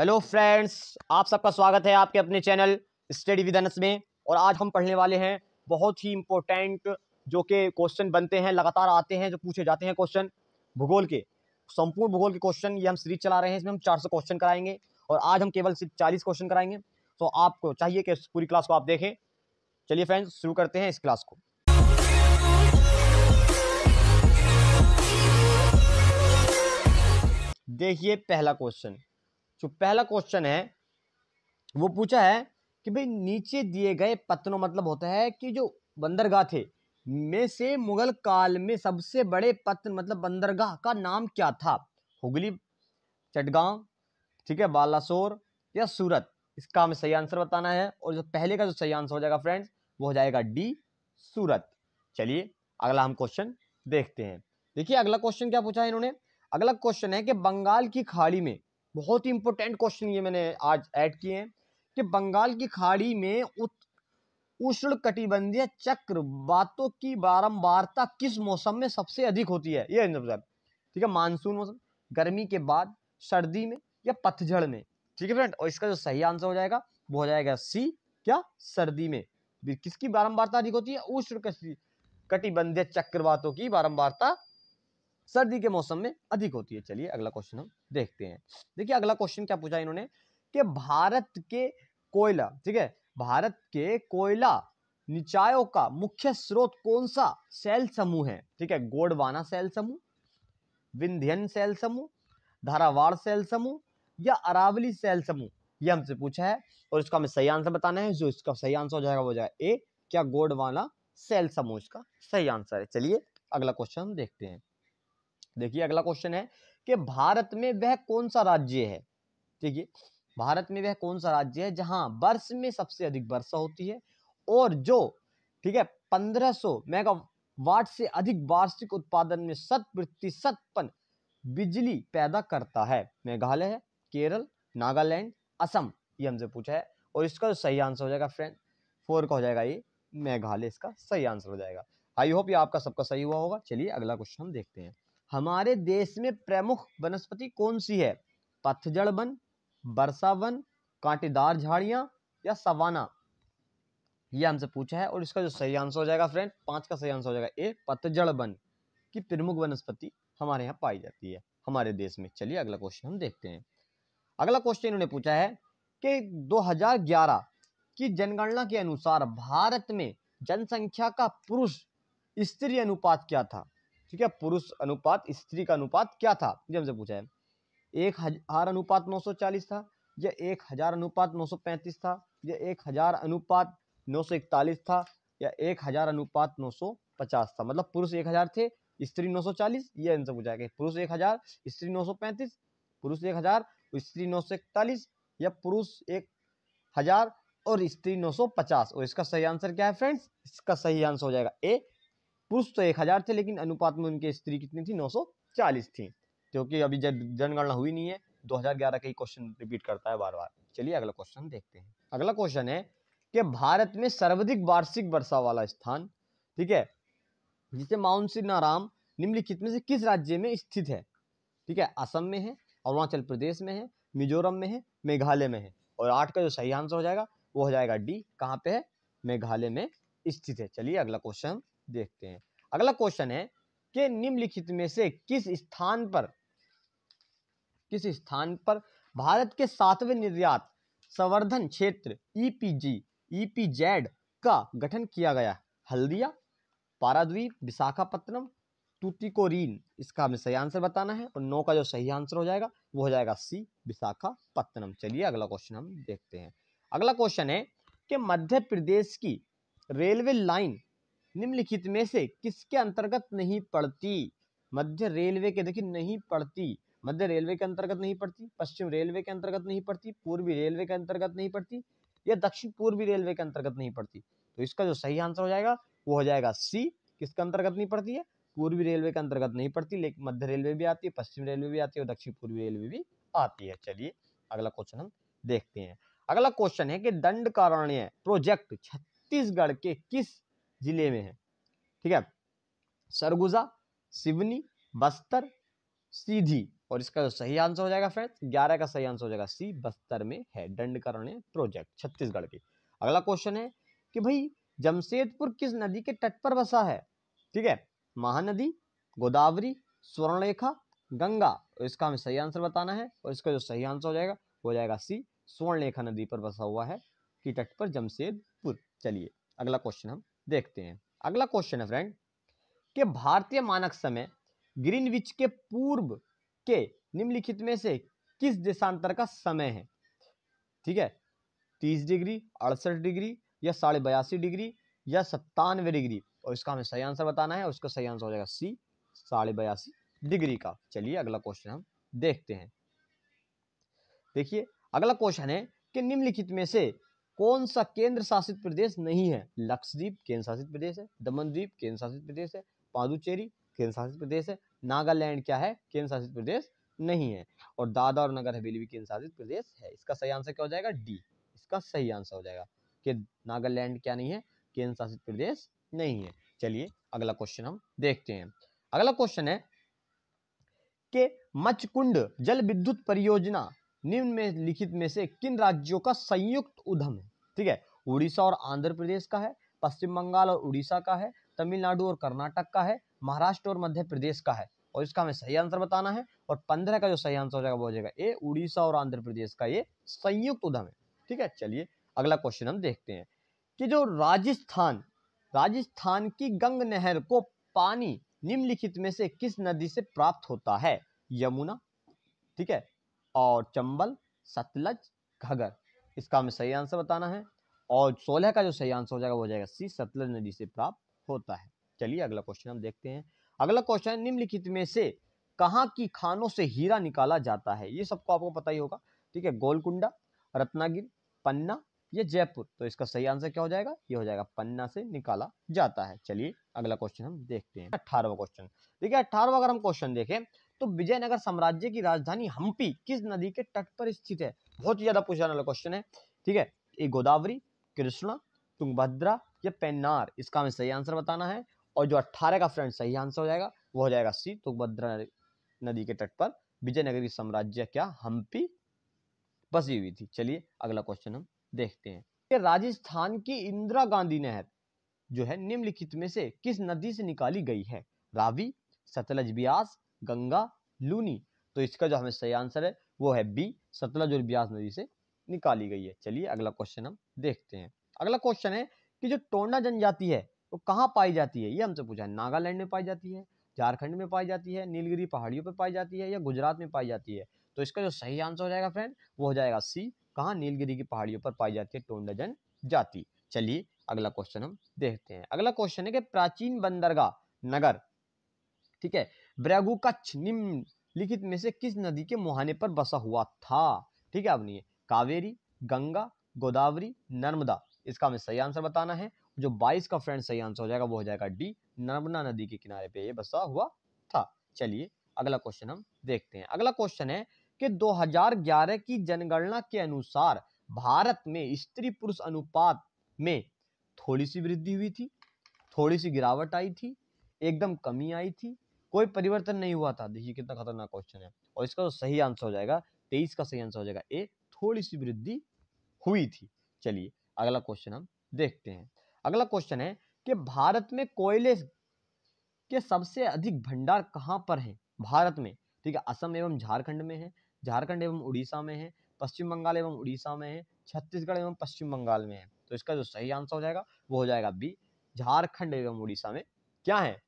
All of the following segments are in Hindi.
हेलो फ्रेंड्स आप सबका स्वागत है आपके अपने चैनल स्टडी विद अनस में और आज हम पढ़ने वाले हैं बहुत ही इम्पोर्टेंट जो कि क्वेश्चन बनते हैं लगातार आते हैं जो पूछे जाते हैं क्वेश्चन भूगोल के संपूर्ण भूगोल के क्वेश्चन ये हम सीरीज चला रहे हैं इसमें हम चार सौ क्वेश्चन कराएंगे और आज हम केवल सिर्फ चालीस क्वेश्चन कराएंगे तो आपको चाहिए कि पूरी क्लास को आप देखें चलिए फ्रेंड्स शुरू करते हैं इस क्लास को देखिए पहला क्वेश्चन जो पहला क्वेश्चन है वो पूछा है कि भाई नीचे दिए गए पत्नों मतलब होता है कि जो बंदरगाह थे में से मुगल काल में सबसे बड़े पत्न मतलब बंदरगाह का नाम क्या था हुगली चटगांव ठीक है बालासोर या सूरत इसका हमें सही आंसर बताना है और जो पहले का जो सही आंसर हो जाएगा फ्रेंड्स वो हो जाएगा डी सूरत चलिए अगला हम क्वेश्चन देखते हैं देखिए अगला क्वेश्चन क्या पूछा है इन्होंने अगला क्वेश्चन है कि बंगाल की खाड़ी में बहुत ही इंपॉर्टेंट क्वेश्चन ये मैंने आज ऐड किए हैं कि बंगाल की खाड़ी में उष्ण कटिबंधीय चक्र बातों की बारंबारता किस मौसम में सबसे अधिक होती है ये ठीक है मानसून मौसम गर्मी के बाद सर्दी में या पतझड़ में ठीक है फ्रेंड और इसका जो सही आंसर हो जाएगा वो हो जाएगा सी क्या सर्दी में किसकी बारंबारता अधिक होती है उष्ण कटिबंधीय चक्रवातों की बारंबारता सर्दी के मौसम में अधिक होती है चलिए अगला क्वेश्चन हम देखते हैं देखिए अगला क्वेश्चन क्या पूछा इन्होंने कि भारत के कोयला ठीक है भारत के कोयला निचायों का मुख्य स्रोत कौन सा सेल समूह है ठीक है गोडवाना सेल समूह विंध्यन सेल समूह धारावाड़ सेल समूह या अरावली सेल समूह ये हमसे पूछा है और इसका हमें सही आंसर बताना है जो इसका सही आंसर हो जाएगा वो जाएगा ए क्या गोडवाना सेल समूह इसका सही आंसर है चलिए अगला क्वेश्चन हम देखते हैं देखिए अगला क्वेश्चन है कि भारत में वह कौन सा राज्य है ठीक है भारत में वह कौन सा राज्य है जहां वर्ष में सबसे अधिक वर्षा होती है और जो ठीक है पंद्रह सौ मेगावाट से अधिक वार्षिक उत्पादन में शत प्रतिशत बिजली पैदा करता है मेघालय है केरल नागालैंड असम ये हमसे पूछा है और इसका जो सही आंसर हो जाएगा फ्रेंड फोर का हो जाएगा ये मेघालय इसका सही आंसर हो जाएगा आई होप ये आपका सबका सही हुआ होगा चलिए अगला क्वेश्चन हम देखते हैं हमारे देश में प्रमुख वनस्पति कौन सी है पथजड़ वन वर्षा वन कांटेदार झाड़ियां या सवाना ये हमसे पूछा है और इसका जो सही आंसर हो जाएगा फ्रेंड पांच का सही आंसर हो जाएगा ए पथजड़ वन की प्रमुख वनस्पति हमारे यहाँ पाई जाती है हमारे देश में चलिए अगला क्वेश्चन हम देखते हैं अगला क्वेश्चन इन्होंने पूछा है कि 2011 की जनगणना के अनुसार भारत में जनसंख्या का पुरुष स्त्री अनुपात क्या था ठीक है पुरुष अनुपात स्त्री का अनुपात क्या था ये हमसे पूछा है एक हजार अनुपात नौ सौ चालीस था या एक हजार अनुपात नौ सौ पैंतीस था या एक हजार अनुपात नौ सौ इकतालीस था या एक हजार अनुपात नौ सौ पचास था मतलब पुरुष एक हजार थे स्त्री नौ सौ चालीस ये आंसर पूछा गया पुरुष एक हजार स्त्री नौ सौ पैंतीस पुरुष एक हजार स्त्री नौ सौ इकतालीस या पुरुष एक हजार और स्त्री नौ सौ पचास और इसका सही आंसर क्या है फ्रेंड्स इसका सही आंसर हो जाएगा ए पुरुष तो एक हज़ार थे लेकिन अनुपात में उनकी स्त्री कितनी थी नौ सौ चालीस थी क्योंकि अभी जब जनगणना हुई नहीं है दो हज़ार ग्यारह का ही क्वेश्चन रिपीट करता है बार बार चलिए अगला क्वेश्चन देखते हैं अगला क्वेश्चन है कि भारत में सर्वाधिक वार्षिक वर्षा वाला स्थान ठीक है जिसे माउंट सिन्नाराम निम्नलिखित में से किस राज्य में स्थित है ठीक है असम में है अरुणाचल प्रदेश में है मिजोरम में है मेघालय में है और आठ का जो सही आंसर हो जाएगा वो हो जाएगा डी कहाँ पे है मेघालय में स्थित है चलिए अगला क्वेश्चन देखते हैं अगला क्वेश्चन है कि निम्नलिखित में से किस स्थान पर किस स्थान पर भारत के सातवें निर्यात संवर्धन क्षेत्र ईपीजी e ईपीजेड e का गठन किया गया हल्दिया पारादीप विशाखापट्टनम तूतीकोरीन इसका हमें सही आंसर बताना है और नौ का जो सही आंसर हो जाएगा वो हो जाएगा सी विशाखापट्टनम चलिए अगला क्वेश्चन हम देखते हैं अगला क्वेश्चन है कि मध्य प्रदेश की रेलवे लाइन निम्नलिखित में से किसके अंतर्गत नहीं पड़ती मध्य रेलवे के देखिए नहीं पड़ती मध्य रेलवे के अंतर्गत नहीं पड़ती पश्चिम रेलवे के अंतर्गत नहीं पड़ती पूर्वी रेलवे के अंतर्गत नहीं पड़ती या दक्षिण पूर्वी रेलवे के अंतर्गत नहीं पड़ती तो इसका जो सही आंसर हो जाएगा वो हो जाएगा सी किसके अंतर्गत नहीं पड़ती है पूर्वी रेलवे के अंतर्गत नहीं पड़ती लेकिन मध्य रेलवे भी आती है पश्चिम रेलवे भी आती है और दक्षिण पूर्वी रेलवे भी आती है चलिए अगला क्वेश्चन हम देखते हैं अगला क्वेश्चन है कि दंड कारण्य प्रोजेक्ट छत्तीसगढ़ के किस जिले में है ठीक है सरगुजा सिवनी बस्तर सीधी और इसका जो सही आंसर हो जाएगा फ्रेंड्स ग्यारह का सही आंसर हो जाएगा सी बस्तर में है दंडकरण प्रोजेक्ट छत्तीसगढ़ के अगला क्वेश्चन है कि भाई जमशेदपुर किस नदी के तट पर बसा है ठीक है महानदी गोदावरी स्वर्णरेखा गंगा इसका हमें सही आंसर बताना है और इसका जो सही आंसर हो जाएगा हो जाएगा सी स्वर्णरेखा नदी पर बसा हुआ है कि तट पर जमशेदपुर चलिए अगला क्वेश्चन हम देखते हैं अगला क्वेश्चन है फ्रेंड कि भारतीय मानक समय ग्रीनविच के पूर्व के निम्नलिखित में से किस देशांतर का समय है ठीक है तीस डिग्री अड़सठ डिग्री या साढ़े बयासी डिग्री या सत्तानवे डिग्री और इसका हमें सही आंसर बताना है उसका सही आंसर हो जाएगा सी साढ़े बयासी डिग्री का चलिए अगला क्वेश्चन हम देखते हैं देखिए अगला क्वेश्चन है कि निम्नलिखित में से कौन सा केंद्र शासित प्रदेश नहीं है लक्षद्वीप केंद्र शासित प्रदेश है दमनद्वीप केंद्र शासित प्रदेश है पादुचेरी केंद्र शासित प्रदेश है नागालैंड क्या है केंद्र शासित प्रदेश नहीं है और दादा और नगर हवेली भी केंद्र शासित प्रदेश है इसका सही आंसर क्या हो जाएगा डी इसका सही आंसर हो जाएगा कि नागालैंड क्या नहीं है केंद्र शासित प्रदेश नहीं है चलिए अगला क्वेश्चन हम देखते हैं अगला क्वेश्चन है कि मचकुंड जल विद्युत परियोजना निम्न में लिखित में से किन राज्यों का संयुक्त उद्यम है ठीक है उड़ीसा और आंध्र प्रदेश का है पश्चिम बंगाल और उड़ीसा का है तमिलनाडु और कर्नाटक का है महाराष्ट्र और मध्य प्रदेश का है और इसका हमें सही आंसर बताना है और पंद्रह का जो सही आंसर हो जाएगा वो हो जाएगा ए उड़ीसा और आंध्र प्रदेश का ये संयुक्त उद्यम है ठीक है चलिए अगला क्वेश्चन हम देखते हैं कि जो राजस्थान राजस्थान की गंग नहर को पानी निम्नलिखित में से किस नदी से प्राप्त होता है यमुना ठीक है और चंबल सतलज घगर इसका हमें सही आंसर बताना है और सोलह का जो सही आंसर हो जाएगा वो हो जाएगा सी सतलज नदी से प्राप्त होता है चलिए अगला क्वेश्चन हम देखते हैं अगला क्वेश्चन निम्नलिखित में से कहाँ की खानों से हीरा निकाला जाता है ये सबको आपको पता ही होगा ठीक है गोलकुंडा रत्नागिर पन्ना या जयपुर तो इसका सही आंसर क्या हो जाएगा ये हो जाएगा पन्ना से निकाला जाता है चलिए अगला क्वेश्चन हम देखते हैं अठारहवा क्वेश्चन देखिए अठारवा अगर हम क्वेश्चन देखें तो विजयनगर साम्राज्य की राजधानी हम्पी किस नदी के तट पर स्थित है बहुत ही ज्यादा पूछा वाला क्वेश्चन है ठीक है ये गोदावरी कृष्णा तुंगभद्रा या पेन्नार इसका हमें सही आंसर बताना है और जो अट्ठारह का फ्रेंड सही आंसर हो जाएगा वो हो जाएगा सी तुंगभद्रा नदी के तट पर विजयनगर की साम्राज्य क्या हम्पी बसी हुई थी चलिए अगला क्वेश्चन हम देखते हैं राजस्थान की इंदिरा गांधी नहर जो है निम्नलिखित में से किस नदी से निकाली गई है रावी सतलज ब्यास गंगा लूनी तो इसका जो हमें सही आंसर है वो है बी सतलज और ब्यास नदी से निकाली गई है चलिए अगला क्वेश्चन हम देखते हैं अगला क्वेश्चन है कि जो टोंडा जनजाति है वो तो कहाँ पाई जाती है ये हमसे पूछा है नागालैंड में पाई जाती है झारखंड में पाई जाती है नीलगिरी पहाड़ियों पर पाई जाती है या गुजरात में पाई जाती है तो इसका जो सही आंसर हो जाएगा फ्रेंड वो हो जाएगा सी कहाँ नीलगिरी की पहाड़ियों पर पाई जाती है टोंडा जन जाति चलिए अगला क्वेश्चन हम देखते हैं अगला क्वेश्चन है कि प्राचीन बंदरगाह नगर ठीक है ब्रैगु कच्छ निम्नलिखित में से किस नदी के मुहाने पर बसा हुआ था ठीक है अपनी कावेरी गंगा गोदावरी नर्मदा इसका हमें सही आंसर बताना है जो 22 का फ्रेंड सही आंसर हो जाएगा वो हो जाएगा डी नर्मदा नदी के किनारे पे ये बसा हुआ था चलिए अगला क्वेश्चन हम देखते हैं अगला क्वेश्चन है कि 2011 की जनगणना के अनुसार भारत में स्त्री पुरुष अनुपात में थोड़ी सी वृद्धि हुई थी थोड़ी सी गिरावट आई थी एकदम कमी आई थी कोई परिवर्तन नहीं हुआ था देखिए कितना खतरनाक क्वेश्चन है और इसका जो तो सही आंसर हो जाएगा तेईस का सही आंसर हो जाएगा ए थोड़ी सी वृद्धि हुई थी चलिए अगला क्वेश्चन हम देखते हैं अगला क्वेश्चन है कि भारत में कोयले के सबसे अधिक भंडार कहाँ पर है भारत में ठीक है असम एवं झारखंड में है झारखंड एवं उड़ीसा में है पश्चिम बंगाल एवं उड़ीसा में है छत्तीसगढ़ एवं पश्चिम बंगाल में है तो इसका जो सही आंसर हो जाएगा वो हो जाएगा बी झारखंड एवं उड़ीसा में क्या है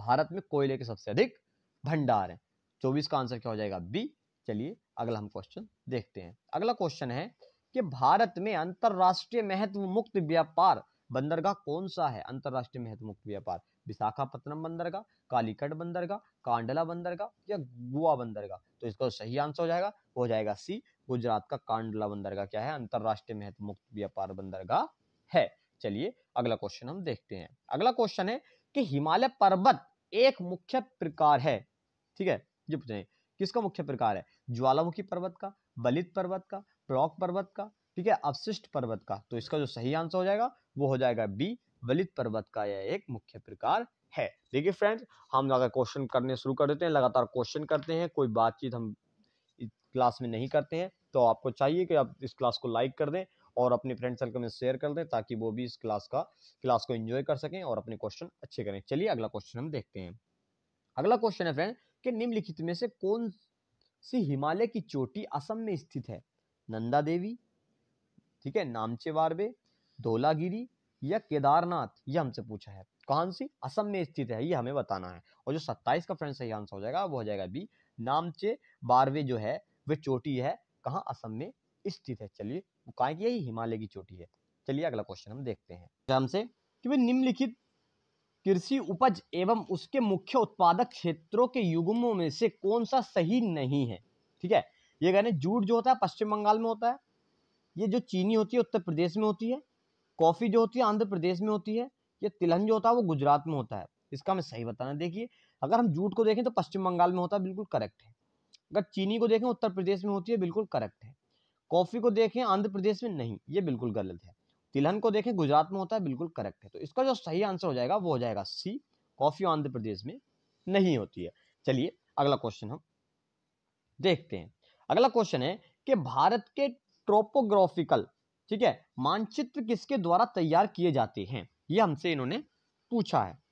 भारत में कोयले के सबसे अधिक भंडार हैं चौबीस का आंसर क्या हो जाएगा बी चलिए अगला हम क्वेश्चन देखते हैं अगला क्वेश्चन है कि भारत में अंतरराष्ट्रीय महत्व मुक्त व्यापार बंदरगाह कौन सा है अंतरराष्ट्रीय महत्व मुक्त व्यापार विशाखापट्टनम बंदरगाह कालीकट बंदरगाह कांडला बंदरगाह या गोवा बंदरगाह तो इसका सही आंसर हो जाएगा वो हो जाएगा सी गुजरात का कांडला बंदरगाह क्या है अंतरराष्ट्रीय महत्व मुक्त व्यापार बंदरगाह है चलिए अगला क्वेश्चन हम देखते हैं अगला क्वेश्चन है कि हिमालय पर्वत एक मुख्य प्रकार है ठीक है ये पूछेंगे किसका मुख्य प्रकार है ज्वालामुखी पर्वत का बलित पर्वत का प्रॉक पर्वत का ठीक है अवशिष्ट पर्वत का तो इसका जो सही आंसर हो जाएगा वो हो जाएगा बी बलित पर्वत का यह एक मुख्य प्रकार है देखिए फ्रेंड्स हम अगर क्वेश्चन करने शुरू कर देते हैं लगातार क्वेश्चन करते हैं कोई बातचीत हम क्लास में नहीं करते हैं तो आपको चाहिए कि आप इस क्लास को लाइक कर दें और अपने फ्रेंड सर्कल में शेयर कर दें ताकि वो भी इस क्लास का क्लास को एंजॉय कर सकें और अपने क्वेश्चन अच्छे करें चलिए अगला क्वेश्चन हम देखते हैं अगला क्वेश्चन है फ्रेंड कि निम्नलिखित में से कौन सी हिमालय की चोटी असम में स्थित है नंदा देवी ठीक है नामचे नामचेवारबे धोलागिरी या केदारनाथ ये हमसे पूछा है कौन सी असम में स्थित है ये हमें बताना है और जो सत्ताईस का फ्रेंड सही आंसर हो जाएगा वो हो जाएगा बी नामचे बारवे जो है वह चोटी है कहाँ असम में स्थित है चलिए वो कहाँ की है हिमालय की चोटी है चलिए अगला क्वेश्चन हम देखते हैं एग्जाम से कि भाई निम्नलिखित कृषि उपज एवं उसके मुख्य उत्पादक क्षेत्रों के युगमों में से कौन सा सही नहीं है ठीक है ये कहने जूट जो होता है पश्चिम बंगाल में होता है ये जो चीनी होती है उत्तर प्रदेश में होती है कॉफ़ी जो होती है आंध्र प्रदेश में होती है ये तिलहन जो होता है वो गुजरात में होता है इसका हमें सही बताना देखिए अगर हम जूट को देखें तो पश्चिम बंगाल में होता है बिल्कुल करेक्ट है अगर चीनी को देखें उत्तर प्रदेश में होती है बिल्कुल करेक्ट है कॉफ़ी को देखें आंध्र प्रदेश में नहीं ये बिल्कुल गलत है तिलहन को देखें गुजरात में होता है बिल्कुल करेक्ट है तो इसका जो सही आंसर हो जाएगा वो हो जाएगा सी कॉफ़ी आंध्र प्रदेश में नहीं होती है चलिए अगला क्वेश्चन हम देखते हैं अगला क्वेश्चन है कि भारत के ट्रोपोग्राफिकल ठीक है मानचित्र किसके द्वारा तैयार किए जाते हैं ये हमसे इन्होंने पूछा है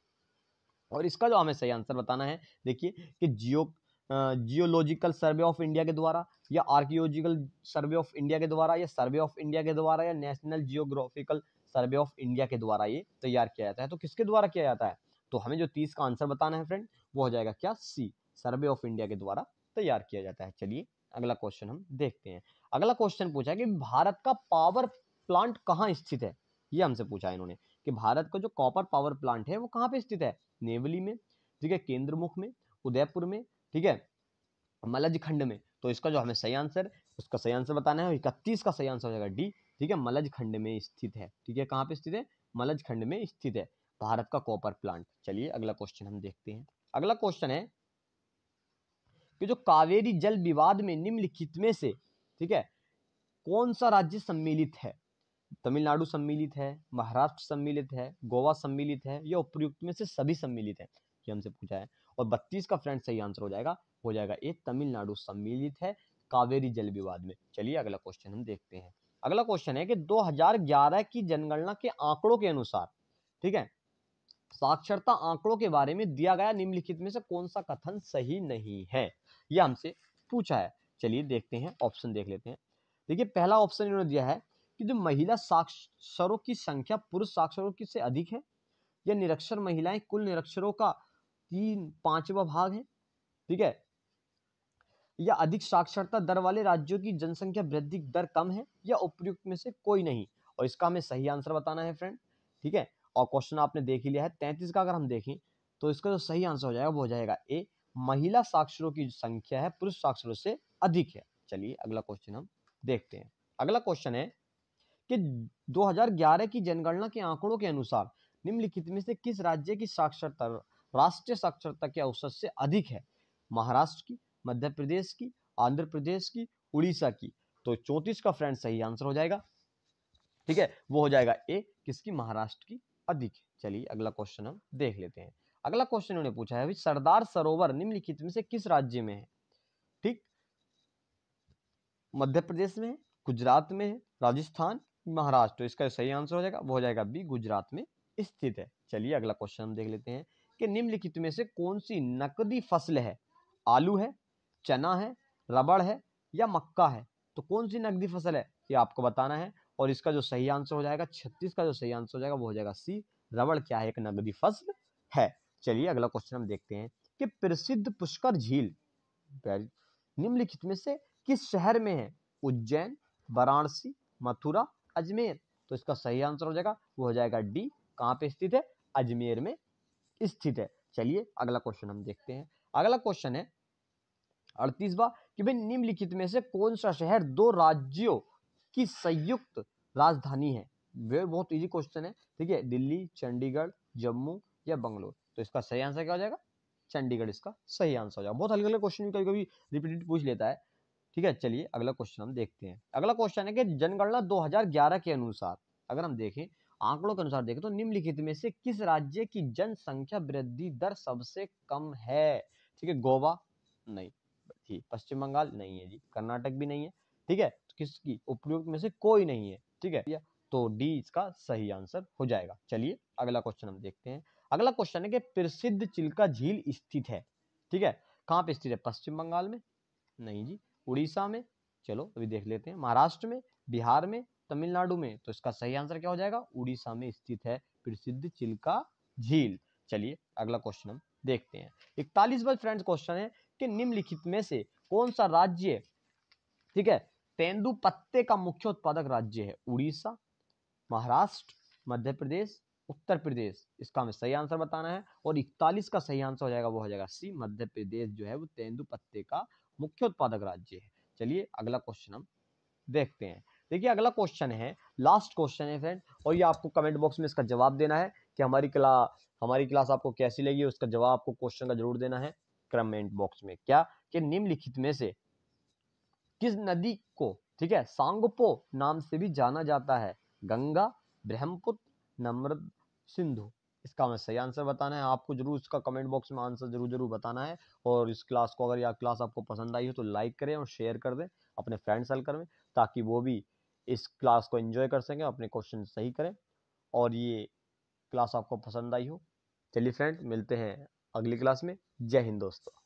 और इसका जो हमें सही आंसर बताना है देखिए कि geo geological survey of India के द्वारा या आर्कियोलॉजिकल सर्वे ऑफ इंडिया के द्वारा या सर्वे ऑफ इंडिया के द्वारा या national geographical survey of India के द्वारा ये तैयार किया जाता है तो किसके द्वारा किया जाता है तो हमें जो तीस का आंसर बताना है फ्रेंड वो हो जाएगा क्या सी सर्वे ऑफ इंडिया के द्वारा तैयार किया जाता है चलिए अगला क्वेश्चन हम देखते हैं अगला क्वेश्चन पूछा है कि भारत का पावर प्लांट कहाँ स्थित है ये हमसे पूछा है इन्होंने कि भारत का जो कॉपर पावर प्लांट है वो कहाँ पे स्थित है नेवली में ठीक है केंद्रमुख में उदयपुर में ठीक है मलज खंड में तो इसका जो हमें सही आंसर उसका सही आंसर बताना है इकतीस का सही आंसर हो जाएगा डी ठीक है मलज खंड में स्थित है ठीक है कहाँ पे स्थित है मलज खंड में स्थित है भारत का कॉपर प्लांट चलिए अगला क्वेश्चन हम देखते हैं अगला क्वेश्चन है कि जो कावेरी जल विवाद में निम्नलिखित में से ठीक है कौन सा राज्य सम्मिलित है तमिलनाडु सम्मिलित है महाराष्ट्र सम्मिलित है गोवा सम्मिलित है या उपयुक्त में से सभी सम्मिलित है ये हमसे पूछा है और बत्तीस का फ्रेंड सही आंसर हो जाएगा हो जाएगा ए तमिलनाडु सम्मिलित है कावेरी जल विवाद में चलिए अगला क्वेश्चन हम देखते हैं अगला क्वेश्चन है कि 2011 की जनगणना के आंकड़ों के अनुसार ठीक है साक्षरता आंकड़ों के बारे में दिया गया निम्नलिखित में से कौन सा कथन सही नहीं है यह हमसे पूछा है चलिए देखते हैं ऑप्शन देख लेते हैं देखिए पहला ऑप्शन इन्होंने दिया है कि जो महिला साक्षरों की संख्या पुरुष साक्षरों की से अधिक है या निरक्षर महिलाएं कुल निरक्षरों का तीन पांचवा भाग है ठीक है या अधिक साक्षरता दर वाले राज्यों की जनसंख्या वृद्धि दर कम है या उपयुक्त में से कोई नहीं और इसका हमें सही आंसर बताना है फ्रेंड ठीक है और क्वेश्चन आपने देख ही लिया है तैंतीस का अगर हम देखें तो इसका जो सही आंसर हो जाएगा वो हो जाएगा ए महिला साक्षरों की संख्या है पुरुष साक्षरों से अधिक है चलिए अगला क्वेश्चन हम देखते हैं अगला क्वेश्चन है कि 2011 की जनगणना के आंकड़ों के अनुसार निम्नलिखित में से किस राज्य की साक्षरता राष्ट्रीय साक्षरता के औसत से अधिक है महाराष्ट्र की मध्य प्रदेश की आंध्र प्रदेश की उड़ीसा की तो चौंतीस का फ्रेंड सही आंसर हो जाएगा ठीक है वो हो जाएगा ए किसकी महाराष्ट्र की अधिक चलिए अगला क्वेश्चन हम देख लेते हैं अगला क्वेश्चन उन्होंने पूछा है अभी सरदार सरोवर निम्नलिखित में से किस राज्य में है ठीक मध्य प्रदेश में है गुजरात में है राजस्थान महाराष्ट्र तो इसका सही आंसर हो जाएगा वो हो जाएगा बी गुजरात में स्थित है चलिए अगला क्वेश्चन हम देख लेते हैं कि निम्नलिखित में से कौन सी नकदी फसल है आलू है चना है रबड़ है या मक्का है तो कौन सी नकदी फसल है ये आपको बताना है और इसका जो सही आंसर हो जाएगा छत्तीस का जो सही आंसर हो जाएगा वो हो जाएगा सी रबड़ क्या है एक नगदी फसल है चलिए अगला क्वेश्चन हम देखते हैं कि प्रसिद्ध पुष्कर झील निम्नलिखित में से किस शहर में है उज्जैन वाराणसी मथुरा अजमेर तो इसका सही आंसर हो जाएगा वो हो जाएगा डी कहाँ पे स्थित है अजमेर में स्थित है चलिए अगला क्वेश्चन हम देखते हैं अगला क्वेश्चन है अड़तीसवा कि भाई निम्नलिखित में से कौन सा शहर दो राज्यों की संयुक्त राजधानी है वे बहुत इजी क्वेश्चन है ठीक है दिल्ली चंडीगढ़ जम्मू या बंगलोर तो इसका सही आंसर क्या हो जाएगा चंडीगढ़ इसका सही आंसर हो जाएगा बहुत हल्के हल्के क्वेश्चन कभी कभी रिपीटेड पूछ लेता है ठीक है चलिए अगला क्वेश्चन हम देखते हैं अगला क्वेश्चन है कि जनगणना 2011 के अनुसार अगर हम देखें आंकड़ों के अनुसार देखें तो निम्नलिखित में से किस राज्य की जनसंख्या वृद्धि दर सबसे कम है ठीक है गोवा नहीं ठीक पश्चिम बंगाल नहीं है जी कर्नाटक भी नहीं है ठीक है तो किसकी उपयुक्त में से कोई नहीं है ठीक है तो डी इसका सही आंसर हो जाएगा चलिए अगला क्वेश्चन हम देखते हैं अगला क्वेश्चन है कि प्रसिद्ध चिल्का झील स्थित है ठीक है कहाँ पे स्थित है पश्चिम बंगाल में नहीं जी उड़ीसा में चलो अभी देख लेते हैं महाराष्ट्र में बिहार में तमिलनाडु में तो इसका सही आंसर क्या हो जाएगा उड़ीसा में स्थित है प्रसिद्ध चिल्का झील चलिए अगला क्वेश्चन हम देखते हैं इकतालीस बार फ्रेंड्स क्वेश्चन है कि निम्नलिखित में से कौन सा राज्य ठीक है तेंदु पत्ते का मुख्य उत्पादक राज्य है उड़ीसा महाराष्ट्र मध्य प्रदेश उत्तर प्रदेश इसका हमें सही आंसर बताना है और इकतालीस का सही आंसर हो जाएगा वो हो जाएगा सी मध्य प्रदेश जो है वो तेंदु पत्ते का मुख्य उत्पादक राज्य है चलिए अगला क्वेश्चन हम देखते हैं देखिए अगला क्वेश्चन है लास्ट क्वेश्चन है फ्रेंड और ये आपको कमेंट बॉक्स में इसका जवाब देना है कि हमारी क्ला हमारी क्लास आपको कैसी लगी उसका जवाब आपको क्वेश्चन का जरूर देना है कमेंट बॉक्स में क्या कि निम्नलिखित में से किस नदी को ठीक है सांगपो नाम से भी जाना जाता है गंगा ब्रह्मपुत्र नम्रत सिंधु इसका हमें सही आंसर बताना है आपको जरूर इसका कमेंट बॉक्स में आंसर जरूर जरूर बताना है और इस क्लास को अगर यह क्लास आपको पसंद आई हो तो लाइक करें और शेयर कर दें अपने फ्रेंड सर्कल में ताकि वो भी इस क्लास को एंजॉय कर सकें अपने क्वेश्चन सही करें और ये क्लास आपको पसंद आई हो चलिए फ्रेंड मिलते हैं अगली क्लास में जय हिंद दोस्तों